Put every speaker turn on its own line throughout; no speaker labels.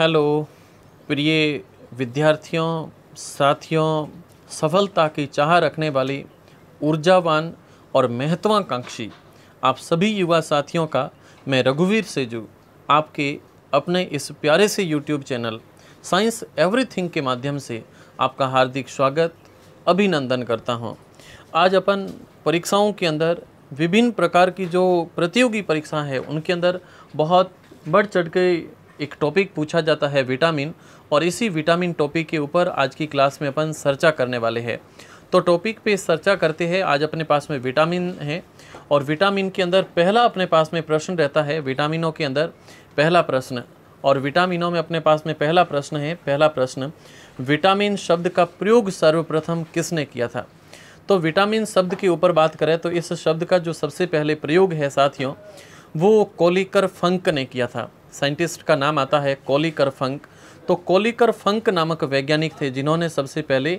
Hello प्रिय विद्यार्थियों साथियों सफलता की चाह रखने वाली ऊर्जावान और महत्वाकांक्षी आप सभी युवा साथियों का मैं रघुवीर सेजू आपके अपने इस प्यारे से यूट्यूब चैनल साइंस एवरीथिंग के माध्यम से आपका हार्दिक स्वागत अभिनंदन करता हूं। आज अपन परीक्षाओं के अंदर विभिन्न प्रकार की जो प्रतियोगी परीक्षा है उनके अंदर बहुत बढ़ चढ़ के एक टॉपिक पूछा जाता है विटामिन और इसी विटामिन टॉपिक के ऊपर आज की क्लास में अपन चर्चा करने वाले हैं तो टॉपिक पे चर्चा करते हैं आज अपने पास में विटामिन है और विटामिन के अंदर पहला अपने पास में प्रश्न रहता है विटामिनों के अंदर पहला प्रश्न और विटामिनों में अपने पास में पहला प्रश्न है पहला प्रश्न विटामिन शब्द का प्रयोग सर्वप्रथम किसने किया था तो विटामिन शब्द के ऊपर बात करें तो इस शब्द का जो सबसे पहले प्रयोग है साथियों वो कोलिकर फंक ने किया था साइंटिस्ट का नाम आता है कोलिकर फंक तो कोलिकर फंक नामक वैज्ञानिक थे जिन्होंने सबसे पहले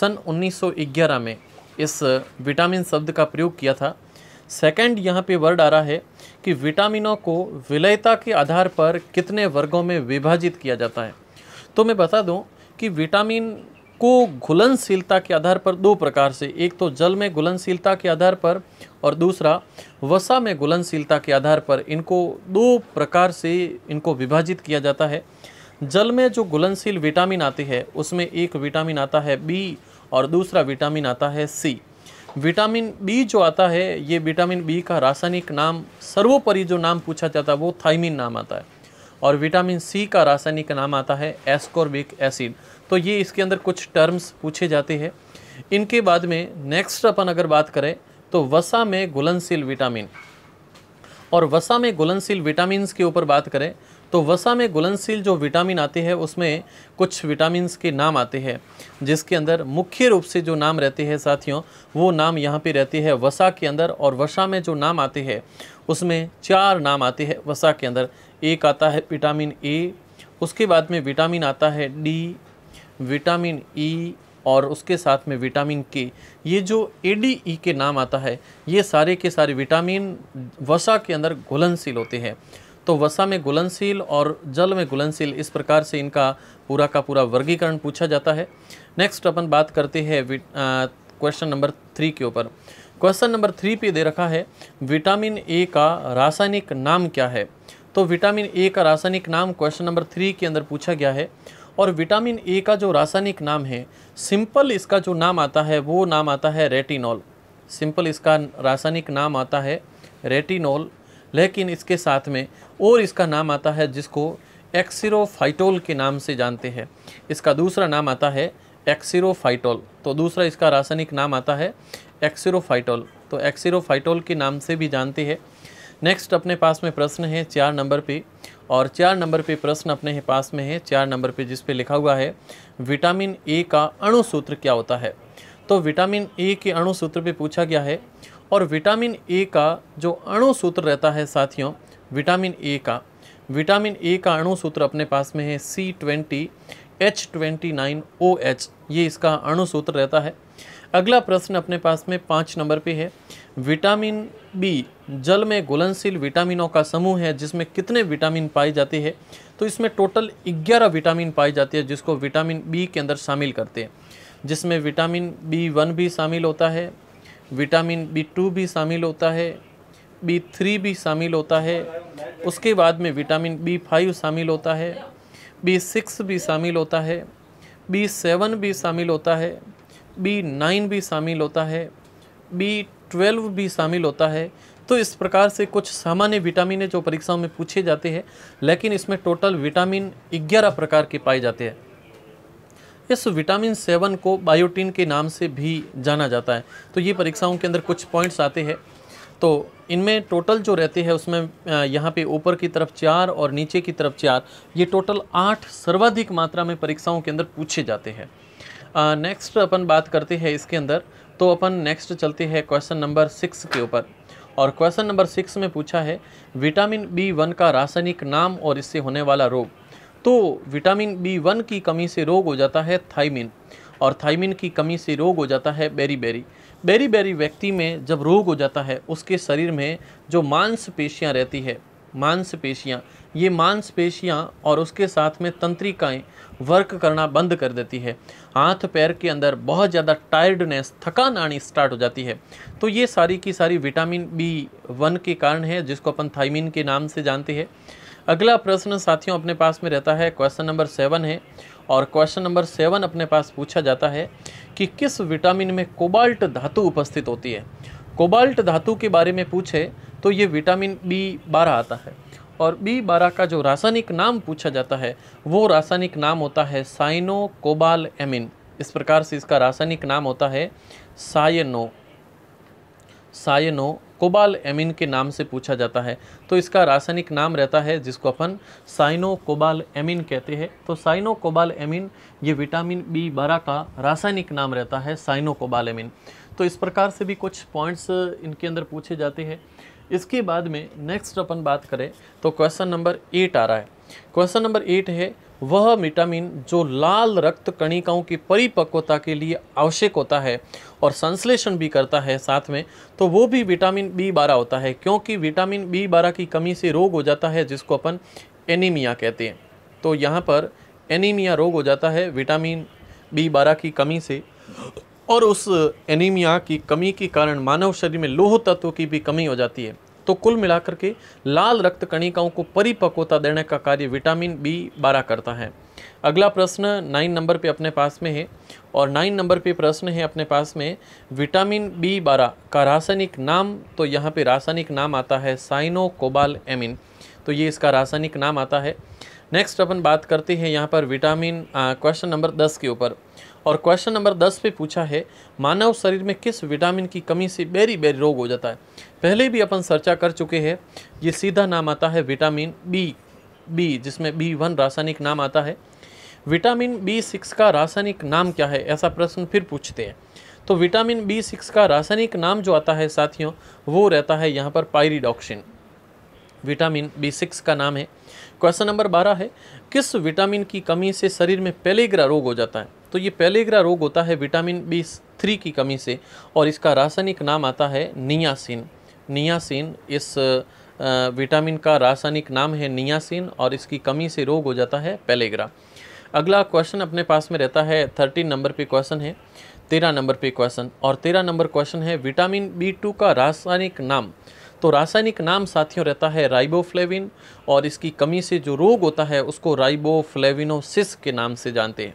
सन 1911 में इस विटामिन शब्द का प्रयोग किया था सेकंड यहाँ पे वर्ड आ रहा है कि विटामिनों को विलयता के आधार पर कितने वर्गों में विभाजित किया जाता है तो मैं बता दूँ कि विटामिन को घुलनशीलता के आधार पर दो प्रकार से एक तो जल में घुलनशीलता के आधार पर और दूसरा वसा में घुलनशीलता के आधार पर इनको दो प्रकार से इनको विभाजित किया जाता है जल में जो घुलनशील विटामिन आती है उसमें एक विटामिन आता है बी और दूसरा विटामिन आता है सी विटामिन बी जो आता है ये विटामिन बी का रासायनिक नाम सर्वोपरि जो नाम पूछा जाता है वो थाइमिन नाम आता है और विटामिन सी का रासायनिक नाम आता है एस्कोर्बिक एसिड तो ये इसके अंदर कुछ टर्म्स पूछे जाते हैं इनके बाद में नेक्स्ट अपन अगर बात करें तो वसा में गुलनशील विटामिन और वसा में गुलनशील विटामिन के ऊपर बात करें तो वसा में गुलनशील जो विटामिन आते हैं उसमें कुछ विटामिन के नाम आते हैं जिसके अंदर मुख्य रूप से जो नाम रहते हैं साथियों वो नाम यहाँ पे रहते हैं वसा के अंदर और वसा में जो नाम आते हैं उसमें चार नाम आते हैं वसा के अंदर एक आता है विटामिन ए उसके बाद में विटामिन आता है डी विटामिन ई e, और उसके साथ में विटामिन के ये जो ए डी ई के नाम आता है ये सारे के सारे विटामिन वसा के अंदर घुलनशील होते हैं तो वसा में घुलनशील और जल में घुलनशील इस प्रकार से इनका पूरा का पूरा वर्गीकरण पूछा जाता है नेक्स्ट अपन बात करते हैं क्वेश्चन नंबर थ्री के ऊपर क्वेश्चन नंबर थ्री पे दे रखा है विटामिन ए का रासायनिक नाम क्या है तो विटामिन ए का रासायनिक नाम क्वेश्चन नंबर थ्री के अंदर पूछा गया है और विटामिन ए का जो रासायनिक नाम है सिंपल इसका जो नाम आता है वो नाम आता है रेटिनॉल सिंपल इसका रासायनिक नाम आता है रेटिनॉल लेकिन इसके साथ में और इसका नाम आता है जिसको एक्सीरोफाइटोल के नाम से जानते हैं इसका दूसरा नाम आता है एक्सीरोफाइटोल तो दूसरा इसका रासायनिक नाम आता है एक्सीरोफाइटोल तो एक्सीरोफाइटोल के नाम से भी जानते हैं नेक्स्ट अपने पास में प्रश्न है चार नंबर पे और चार नंबर पे प्रश्न अपने ही पास में है चार नंबर पे जिस पे लिखा हुआ है विटामिन ए का अणुसूत्र क्या होता है तो विटामिन ए के अणुसूत्र पे पूछा गया है और विटामिन ए का जो अणुसूत्र रहता है साथियों विटामिन ए का विटामिन ए का अणुसूत्र अपने पास में है C twenty H twenty nine O H ये इसका अणुसूत्र रहता है अगला प्रश्न अपने पास में पाँच नंबर पे है विटामिन बी जल में घुलनशील विटामिनों का समूह है जिसमें कितने विटामिन पाए जाते हैं तो इसमें टोटल ग्यारह विटामिन पाए जाते हैं जिसको विटामिन बी के अंदर शामिल करते हैं जिसमें विटामिन बी वन भी शामिल होता है विटामिन बी टू भी शामिल होता है बी थ्री भी शामिल होता है उसके बाद में विटामिन बी फाइव शामिल होता है बी सिक्स भी शामिल होता है बी सेवन भी शामिल होता है बी नाइन भी शामिल होता है बी ट्वेल्व भी शामिल होता है तो इस प्रकार से कुछ सामान्य विटामिन है जो परीक्षाओं में पूछे जाते हैं लेकिन इसमें टोटल विटामिन ग्यारह प्रकार के पाए जाते हैं इस विटामिन सेवन को बायोटिन के नाम से भी जाना जाता है तो ये परीक्षाओं के अंदर कुछ पॉइंट्स आते हैं तो इनमें टोटल जो रहते हैं उसमें यहाँ पे ऊपर की तरफ चार और नीचे की तरफ चार ये टोटल आठ सर्वाधिक मात्रा में परीक्षाओं के अंदर पूछे जाते हैं नेक्स्ट अपन बात करते हैं इसके अंदर तो अपन नेक्स्ट चलते हैं क्वेश्चन नंबर सिक्स के ऊपर और क्वेश्चन नंबर सिक्स में पूछा है विटामिन बी वन का रासायनिक नाम और इससे होने वाला रोग तो विटामिन बी वन की कमी से रोग हो जाता है थाइमिन और थाइमिन की कमी से रोग हो जाता है बेरी बेरी बेरी बेरी व्यक्ति में जब रोग हो जाता है उसके शरीर में जो मांसपेशियाँ रहती है मांसपेशियाँ ये मांसपेशियाँ और उसके साथ में तंत्रिकाएँ वर्क करना बंद कर देती है हाथ पैर के अंदर बहुत ज़्यादा टायर्डनेस थकान आनी स्टार्ट हो जाती है तो ये सारी की सारी विटामिन बी वन के कारण है जिसको अपन थाइमिन के नाम से जानते हैं अगला प्रश्न साथियों अपने पास में रहता है क्वेश्चन नंबर सेवन है और क्वेश्चन नंबर सेवन अपने पास पूछा जाता है कि किस विटामिन में कोबाल्ट धातु उपस्थित होती है कोबाल्ट धातु के बारे में पूछे तो ये विटामिन बी बारह आता है और बी बारह का जो रासायनिक नाम पूछा जाता है वो रासायनिक नाम होता है साइनो कोबाल एमिन इस प्रकार से इसका रासायनिक नाम होता है सायनो सायनो कोबाल एमिन के नाम से पूछा जाता है तो इसका रासायनिक नाम रहता है जिसको अपन साइनो कोबाल एमिन कहते हैं तो साइनो कोबाल एमिन ये विटामिन बी बारह का रासायनिक नाम रहता है साइनो कोबाल एमिन तो इस प्रकार से भी कुछ पॉइंट्स इनके अंदर पूछे जाते हैं इसके बाद में नेक्स्ट अपन बात करें तो क्वेश्चन नंबर एट आ रहा है क्वेश्चन नंबर एट है वह विटामिन जो लाल रक्त कणिकाओं की परिपक्वता के लिए आवश्यक होता है और संश्लेषण भी करता है साथ में तो वो भी विटामिन बी बारह होता है क्योंकि विटामिन बी बारह की कमी से रोग हो जाता है जिसको अपन एनीमिया कहते हैं तो यहाँ पर एनीमिया रोग हो जाता है विटामिन बी बारह की कमी से और उस एनीमिया की कमी के कारण मानव शरीर में लोह तत्व की भी कमी हो जाती है तो कुल मिलाकर के लाल रक्त कणिकाओं को परिपक्वता देने का कार्य विटामिन बी बारह करता है अगला प्रश्न नाइन नंबर पे अपने पास में है और नाइन नंबर पे प्रश्न है अपने पास में विटामिन बी बारह का रासायनिक नाम तो यहाँ पे रासायनिक नाम आता है साइनो कोबाल एमिन तो ये इसका रासायनिक नाम आता है नेक्स्ट अपन बात करते हैं यहाँ पर विटामिन क्वेश्चन नंबर दस के ऊपर और क्वेश्चन नंबर दस पे पूछा है मानव शरीर में किस विटामिन की कमी से बेरी बेरी रोग हो जाता है पहले भी अपन चर्चा कर चुके हैं ये सीधा नाम आता है विटामिन बी बी जिसमें बी वन रासायनिक नाम आता है विटामिन बी सिक्स का रासायनिक नाम क्या है ऐसा प्रश्न फिर पूछते हैं तो विटामिन बी सिक्स का रासायनिक नाम जो आता है साथियों वो रहता है यहाँ पर पायरीडॉक्सिन विटामिन बी सिक्स का नाम है क्वेश्चन नंबर बारह है किस विटामिन की कमी से शरीर में पेलेग्रा रोग हो जाता है तो ये पेलेग्रा रोग होता है विटामिन बी थ्री की कमी से और इसका रासायनिक नाम आता है नियासिन नियासिन इस विटामिन का रासायनिक नाम है नियासिन और इसकी कमी से रोग हो जाता है पेलेग्रा अगला क्वेश्चन अपने पास में रहता है थर्टीन नंबर पे क्वेश्चन है तेरह नंबर पे क्वेश्चन और तेरह नंबर क्वेश्चन है विटामिन बी टू का रासायनिक नाम तो रासायनिक नाम साथियों रहता है राइबोफ्लेविन और इसकी कमी से जो रोग होता है उसको राइबोफ्लेविनोसिस के नाम से जानते हैं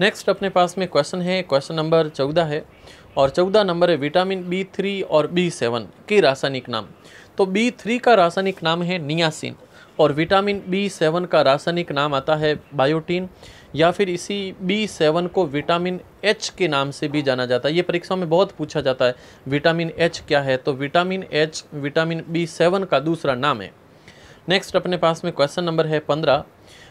नेक्स्ट अपने पास में क्वेश्चन है क्वेश्चन नंबर चौदह है और चौदह नंबर है विटामिन बी थ्री और बी सेवन के रासायनिक नाम तो बी थ्री का रासायनिक नाम है नियासिन और विटामिन बी सेवन का रासायनिक नाम आता है बायोटीन या फिर इसी बी सेवन को विटामिन एच के नाम से भी जाना जाता है ये परीक्षा में बहुत पूछा जाता है विटामिन एच क्या है तो vitamin H vitamin B seven का दूसरा नाम है नेक्स्ट अपने पास में क्वेश्चन नंबर है पंद्रह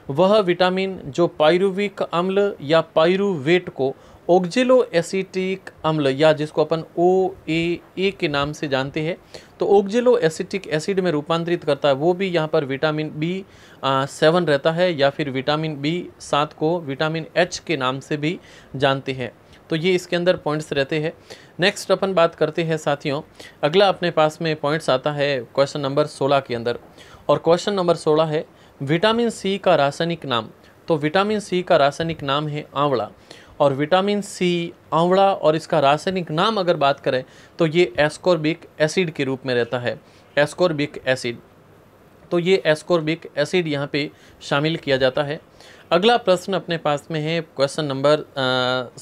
वह विटामिन जो पायरुविक अम्ल या पायरुवेट को ओग्जिलो एसिटिक अम्ल या जिसको अपन ओ ए ए के नाम से जानते हैं तो ओग्जिलो एसिटिक एसिड में रूपांतरित करता है वो भी यहाँ पर विटामिन बी आ, सेवन रहता है या फिर विटामिन बी सात को विटामिन एच के नाम से भी जानते हैं तो ये इसके अंदर पॉइंट्स रहते हैं नेक्स्ट अपन बात करते हैं साथियों अगला अपने पास में पॉइंट्स आता है क्वेश्चन नंबर सोलह के अंदर और क्वेश्चन नंबर सोलह है विटामिन सी का रासायनिक नाम तो विटामिन सी का रासायनिक नाम है आंवला और विटामिन सी आंवला और इसका रासायनिक नाम अगर बात करें तो ये एस्कोर्बिक एसिड के रूप में रहता है एस्कोर्बिक एसिड तो ये एस्कोर्बिक एसिड यहाँ पे शामिल किया जाता है अगला प्रश्न अपने पास में है क्वेश्चन नंबर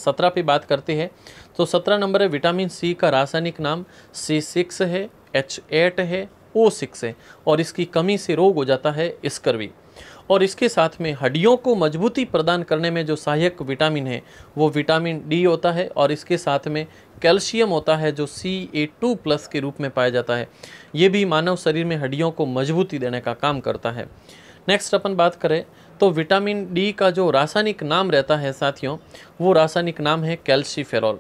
सत्रह पे बात करते हैं तो सत्रह नंबर है विटामिन सी का रासायनिक नाम सी सिक्स है एच एट है ओ सिक्स है और इसकी कमी से रोग हो जाता है स्कर्वी और इसके साथ में हड्डियों को मजबूती प्रदान करने में जो सहायक विटामिन है वो विटामिन डी होता है और इसके साथ में कैल्शियम होता है जो सी ए टू प्लस के रूप में पाया जाता है ये भी मानव शरीर में हड्डियों को मजबूती देने का काम करता है नेक्स्ट अपन बात करें तो विटामिन डी का जो रासायनिक नाम रहता है साथियों वो रासायनिक नाम है कैल्शीफेरॉल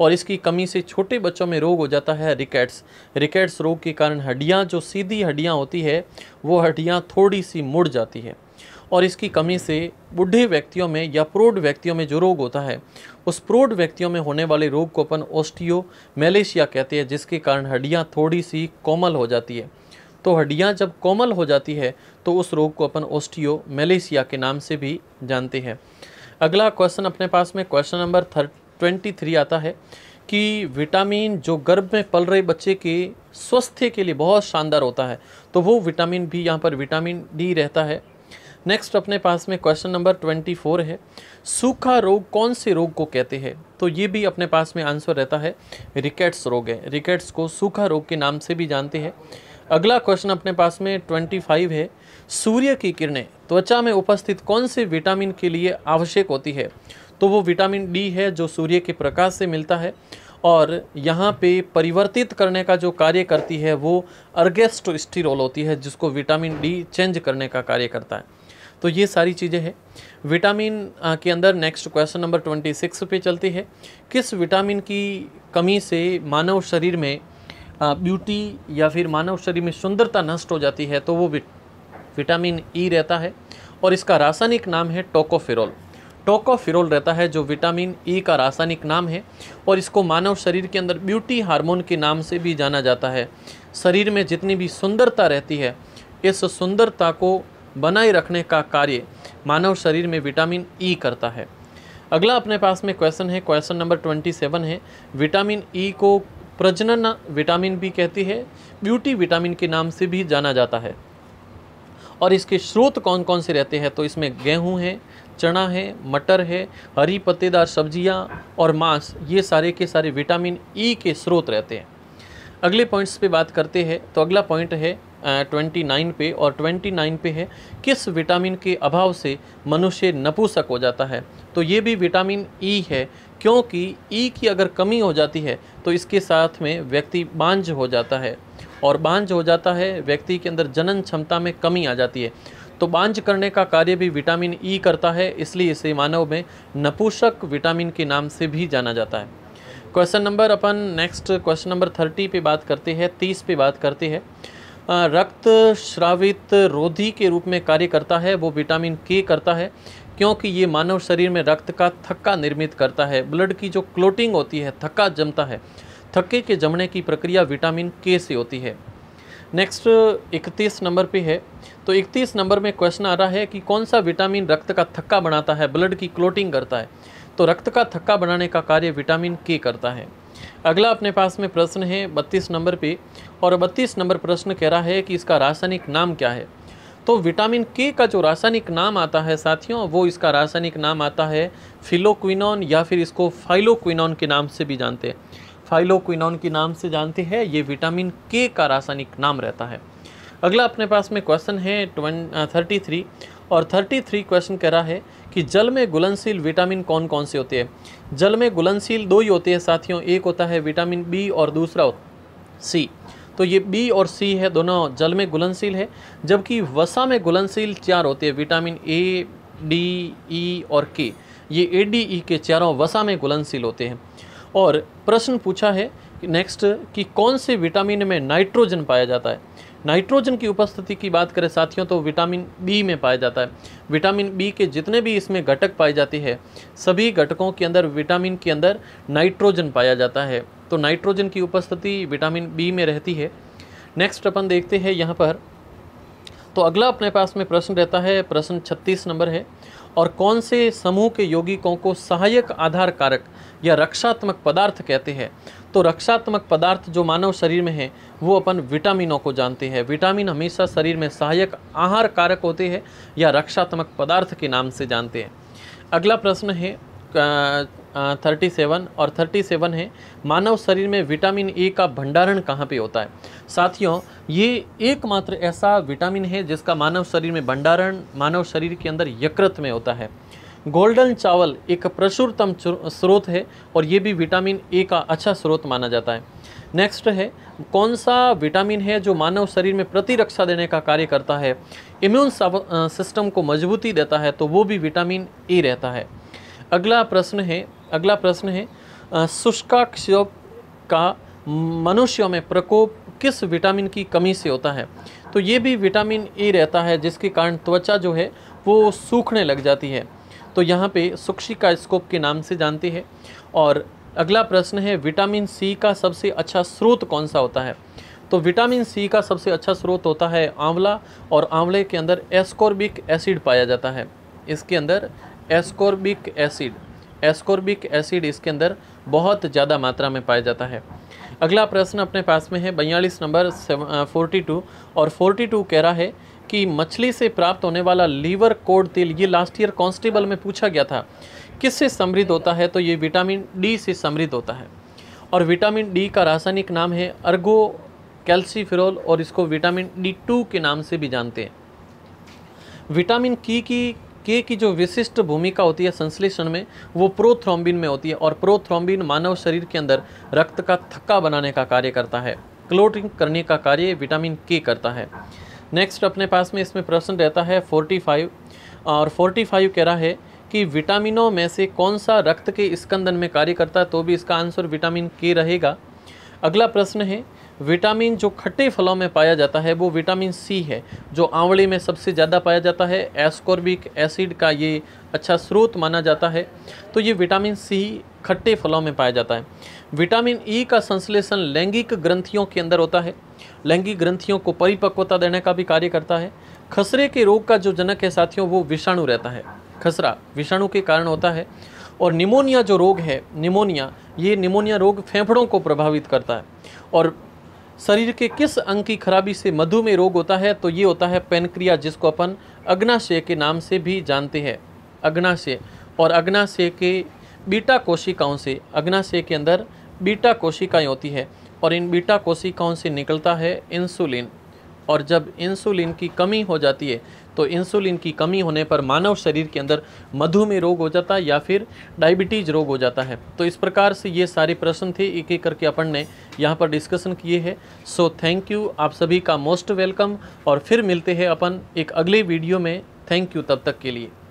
और इसकी कमी से छोटे बच्चों में रोग हो जाता है रिकेट्स रिकेट्स रोग के कारण हड्डियाँ जो सीधी हड्डियाँ होती है वो हड्डियाँ थोड़ी सी मुड़ जाती है और इसकी कमी से बूढ़े व्यक्तियों में या प्रोड व्यक्तियों में जो रोग होता है उस प्रोड व्यक्तियों में होने वाले रोग को अपन ओस्टियो मेलेशिया कहते हैं जिसके कारण हड्डियाँ थोड़ी सी कोमल हो जाती है तो हड्डियाँ जब कोमल हो जाती है तो उस रोग को अपन ओस्टियो मेलेशिया के नाम से भी जानते हैं अगला क्वेश्चन अपने पास में क्वेश्चन नंबर थर्ट 23 आता है कि विटामिन जो गर्भ में पल रहे बच्चे के स्वास्थ्य के लिए बहुत शानदार होता है तो वो विटामिन भी यहाँ पर विटामिन डी रहता है नेक्स्ट अपने पास में क्वेश्चन नंबर 24 है सूखा रोग कौन से रोग को कहते हैं तो ये भी अपने पास में आंसर रहता है रिकेट्स रोग है रिकेट्स को सूखा रोग के नाम से भी जानते हैं अगला क्वेश्चन अपने पास में 25 है सूर्य की किरणें त्वचा में उपस्थित कौन से विटामिन के लिए आवश्यक होती है तो वो विटामिन डी है जो सूर्य के प्रकाश से मिलता है और यहाँ पे परिवर्तित करने का जो कार्य करती है वो अर्गेस्टोस्टिरोल होती है जिसको विटामिन डी चेंज करने का कार्य करता है तो ये सारी चीज़ें हैं विटामिन के अंदर next question number twenty six पे चलती है किस विटामिन की कमी से मानव शरीर में ब्यूटी या फिर मानव शरीर में सुंदरता नष्ट हो जाती है तो वो विटामिन ई रहता है और इसका रासायनिक नाम है टोकोफिरोल टोकोफिरोल रहता है जो विटामिन ई e का रासायनिक नाम है और इसको मानव शरीर के अंदर ब्यूटी हार्मोन के नाम से भी जाना जाता है शरीर में जितनी भी सुंदरता रहती है इस सुंदरता को बनाए रखने का कार्य मानव शरीर में विटामिन ई e करता है अगला अपने पास में क्वेश्चन है क्वेश्चन नंबर ट्वेंटी सेवन है विटामिन ई e को प्रजनन विटामिन भी कहती है ब्यूटी विटामिन के नाम से भी जाना जाता है और इसके स्रोत कौन कौन से रहते हैं तो इसमें गेहूँ हैं चना है मटर है हरी पत्तेदार सब्जियाँ और मांस ये सारे के सारे विटामिन ई e के स्रोत रहते हैं अगले पॉइंट्स पे बात करते हैं तो अगला पॉइंट है ट्वेंटी नाइन पे और ट्वेंटी नाइन पे है किस विटामिन के अभाव से मनुष्य नपुसक हो जाता है तो ये भी विटामिन ई e है क्योंकि ई e की अगर कमी हो जाती है तो इसके साथ में व्यक्ति बांझ हो जाता है और बांझ हो जाता है व्यक्ति के अंदर जनन क्षमता में कमी आ जाती है तो बांझ करने का कार्य भी विटामिन ई e करता है इसलिए इसे मानव में नपुषक विटामिन के नाम से भी जाना जाता है क्वेश्चन नंबर अपन नेक्स्ट क्वेश्चन नंबर थर्टी पे बात करते हैं तीस पे बात करते हैं रक्त श्रावित रोधी के रूप में कार्य करता है वो विटामिन के करता है क्योंकि ये मानव शरीर में रक्त का थक्का निर्मित करता है ब्लड की जो क्लोटिंग होती है थक्का जमता है थक्के के जमने की प्रक्रिया विटामिन के से होती है नेक्स्ट इकतीस नंबर पे है तो इकतीस नंबर में क्वेश्चन आ रहा है कि कौन सा विटामिन रक्त का थक्का बनाता है ब्लड की क्लोटिंग करता है तो रक्त का थक्का बनाने का कार्य विटामिन के करता है अगला अपने पास में प्रश्न है बत्तीस नंबर पे और बत्तीस नंबर प्रश्न कह रहा है कि इसका रासायनिक नाम क्या है तो विटामिन के का जो रासायनिक नाम आता है साथियों वो इसका रासायनिक नाम आता है फिलोक्विनॉन या फिर इसको फाइलोक्विनॉन के नाम से भी जानते हैं फाइलोक्विनोन के नाम से जानते हैं ये विटामिन के का रासायनिक नाम रहता है अगला अपने पास में क्वेश्चन है ट्वें थर्टी थ्री और थर्टी थ्री क्वेश्चन कह रहा है कि जल में गुलनशील विटामिन कौन कौन से होते हैं जल में गुलनशील दो ही होते हैं साथियों एक होता है विटामिन बी और दूसरा सी तो ये बी और सी है दोनों जल में गुलनशील है जबकि वसा में गुलनशील चार होते हैं विटामिन ए डी ई और के ये ए डी ई के चारों वसा में गुलनशील होते हैं और प्रश्न पूछा है कि नेक्स्ट कि कौन से विटामिन में नाइट्रोजन पाया जाता है नाइट्रोजन की उपस्थिति की बात करें साथियों तो विटामिन बी में पाया जाता है विटामिन बी के जितने भी इसमें घटक पाए जाते हैं सभी घटकों के अंदर विटामिन के अंदर नाइट्रोजन पाया जाता है तो नाइट्रोजन की उपस्थिति विटामिन बी में रहती है नेक्स्ट अपन देखते हैं यहाँ पर तो अगला अपने पास में प्रश्न रहता है प्रश्न 36 नंबर है और कौन से समूह के यौगिकों को सहायक आधार कारक या रक्षात्मक पदार्थ कहते हैं तो रक्षात्मक पदार्थ जो मानव शरीर में है वो अपन विटामिनों को जानते हैं विटामिन हमेशा शरीर में सहायक आहार कारक होते हैं या रक्षात्मक पदार्थ के नाम से जानते हैं अगला प्रश्न है थर्टी सेवन और थर्टी सेवन है मानव शरीर में विटामिन ए का भंडारण कहाँ पे होता है साथियों ये एकमात्र ऐसा विटामिन है जिसका मानव शरीर में भंडारण मानव शरीर के अंदर यकृत में होता है गोल्डन चावल एक प्रचुरतम स्रोत है और ये भी विटामिन ए का अच्छा स्रोत माना जाता है नेक्स्ट है कौन सा विटामिन है जो मानव शरीर में प्रतिरक्षा देने का कार्य करता है इम्यून सिस्टम को मजबूती देता है तो वो भी विटामिन ए रहता है अगला प्रश्न है अगला प्रश्न है शुष्काक्षोभ का मनुष्यों में प्रकोप किस विटामिन की कमी से होता है तो ये भी विटामिन ए रहता है जिसके कारण त्वचा जो है वो सूखने लग जाती है तो यहाँ पे सूक्षिका स्कोप के नाम से जानते हैं और अगला प्रश्न है विटामिन सी का सबसे अच्छा स्रोत कौन सा होता है तो विटामिन सी का सबसे अच्छा स्रोत होता है आंवला और आंवले के अंदर एस्कॉर्बिक एसिड पाया जाता है इसके अंदर एस्कोर्बिक एसिड एस्कोर्बिक एसिड इसके अंदर बहुत ज़्यादा मात्रा में पाया जाता है अगला प्रश्न अपने पास में है बयालीस नंबर फोर्टी टू और फोर्टी टू कह रहा है कि मछली से प्राप्त होने वाला लीवर कोड तेल ये लास्ट ईयर कांस्टेबल में पूछा गया था किससे समृद्ध होता है तो ये विटामिन डी से समृद्ध होता है और विटामिन डी का रासायनिक नाम है अर्गो कैल्सीफिरोल और इसको विटामिन डी टू के नाम से भी जानते हैं विटामिन की की के की जो विशिष्ट भूमिका होती है संश्लेषण में वो प्रोथ्रोम्बिन में होती है और प्रोथ्रोम्बिन मानव शरीर के अंदर रक्त का थक्का बनाने का कार्य करता है क्लोटिंग करने का कार्य विटामिन के करता है नेक्स्ट अपने पास में इसमें प्रश्न रहता है फोर्टी फाइव और फोर्टी फाइव कह रहा है कि विटामिनों में से कौन सा रक्त के स्कंदन में कार्य करता है तो भी इसका आंसर विटामिन के रहेगा अगला प्रश्न है विटामिन जो खट्टे फलों में पाया जाता है वो विटामिन सी है जो आंवले में सबसे ज़्यादा पाया जाता है एस्कॉर्बिक एसिड का ये अच्छा स्रोत माना जाता है तो ये विटामिन सी खट्टे फलों में पाया जाता है विटामिन ई e का संश्लेषण लैंगिक ग्रंथियों के अंदर होता है लैंगिक ग्रंथियों को परिपक्वता देने का भी कार्य करता है खसरे के रोग का जो जनक है साथियों वो विषाणु रहता है खसरा विषाणु के कारण होता है और निमोनिया जो रोग है निमोनिया ये निमोनिया रोग फेफड़ों को प्रभावित करता है और शरीर के किस अंग की खराबी से मधुमेह रोग होता है तो ये होता है पेनक्रिया जिसको अपन अग्नाशय के नाम से भी जानते हैं अग्नाशय और अग्नाशय के बीटा कोशिकाओं से अग्नाशय के अंदर बीटा कोशिकाएं होती है और इन बीटा कोशिकाओं से निकलता है इंसुलिन और जब इंसुलिन की कमी हो जाती है तो इंसुलिन की कमी होने पर मानव शरीर के अंदर मधुमेह रोग हो जाता है या फिर डायबिटीज रोग हो जाता है तो इस प्रकार से ये सारे प्रश्न थे एक एक करके अपन ने यहाँ पर डिस्कशन किए हैं सो थैंक यू आप सभी का मोस्ट वेलकम और फिर मिलते हैं अपन एक अगले वीडियो में थैंक यू तब तक के लिए